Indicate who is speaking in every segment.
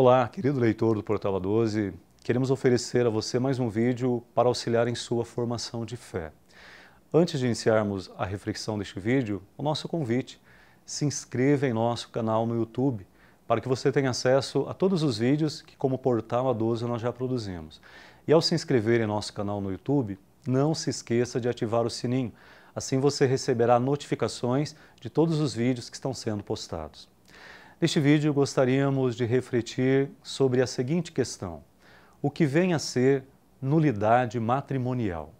Speaker 1: Olá, querido leitor do Portal A12, queremos oferecer a você mais um vídeo para auxiliar em sua formação de fé. Antes de iniciarmos a reflexão deste vídeo, o nosso convite, se inscreva em nosso canal no YouTube para que você tenha acesso a todos os vídeos que como Portal A12 nós já produzimos. E ao se inscrever em nosso canal no YouTube, não se esqueça de ativar o sininho, assim você receberá notificações de todos os vídeos que estão sendo postados. Neste vídeo gostaríamos de refletir sobre a seguinte questão: o que vem a ser nulidade matrimonial?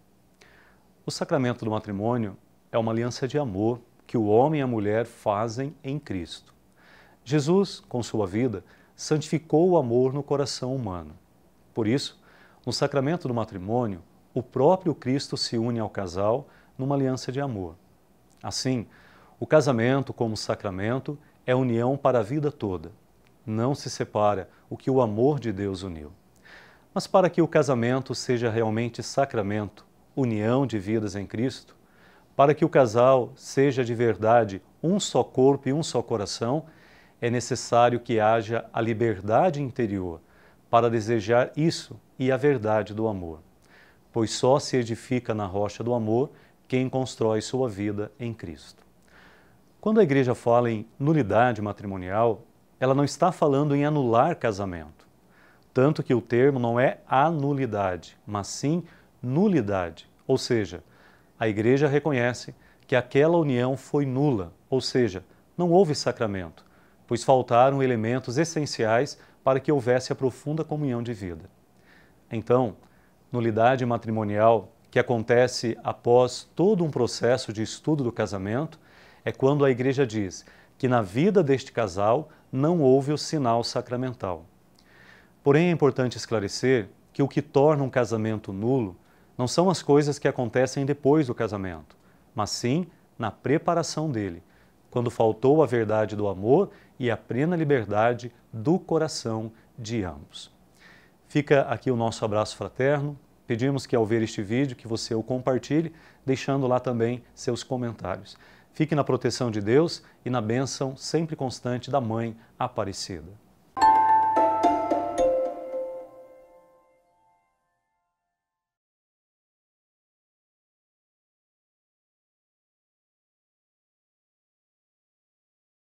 Speaker 1: O sacramento do matrimônio é uma aliança de amor que o homem e a mulher fazem em Cristo. Jesus, com sua vida, santificou o amor no coração humano. Por isso, no sacramento do matrimônio, o próprio Cristo se une ao casal numa aliança de amor. Assim, o casamento, como sacramento, é união para a vida toda. Não se separa o que o amor de Deus uniu. Mas para que o casamento seja realmente sacramento, união de vidas em Cristo, para que o casal seja de verdade um só corpo e um só coração, é necessário que haja a liberdade interior para desejar isso e a verdade do amor. Pois só se edifica na rocha do amor quem constrói sua vida em Cristo. Quando a igreja fala em nulidade matrimonial, ela não está falando em anular casamento. Tanto que o termo não é anulidade, mas sim nulidade. Ou seja, a igreja reconhece que aquela união foi nula, ou seja, não houve sacramento, pois faltaram elementos essenciais para que houvesse a profunda comunhão de vida. Então, nulidade matrimonial, que acontece após todo um processo de estudo do casamento, é quando a igreja diz que na vida deste casal não houve o sinal sacramental. Porém, é importante esclarecer que o que torna um casamento nulo não são as coisas que acontecem depois do casamento, mas sim na preparação dele, quando faltou a verdade do amor e a plena liberdade do coração de ambos. Fica aqui o nosso abraço fraterno. Pedimos que ao ver este vídeo que você o compartilhe, deixando lá também seus comentários. Fique na proteção de Deus e na bênção sempre constante da Mãe Aparecida.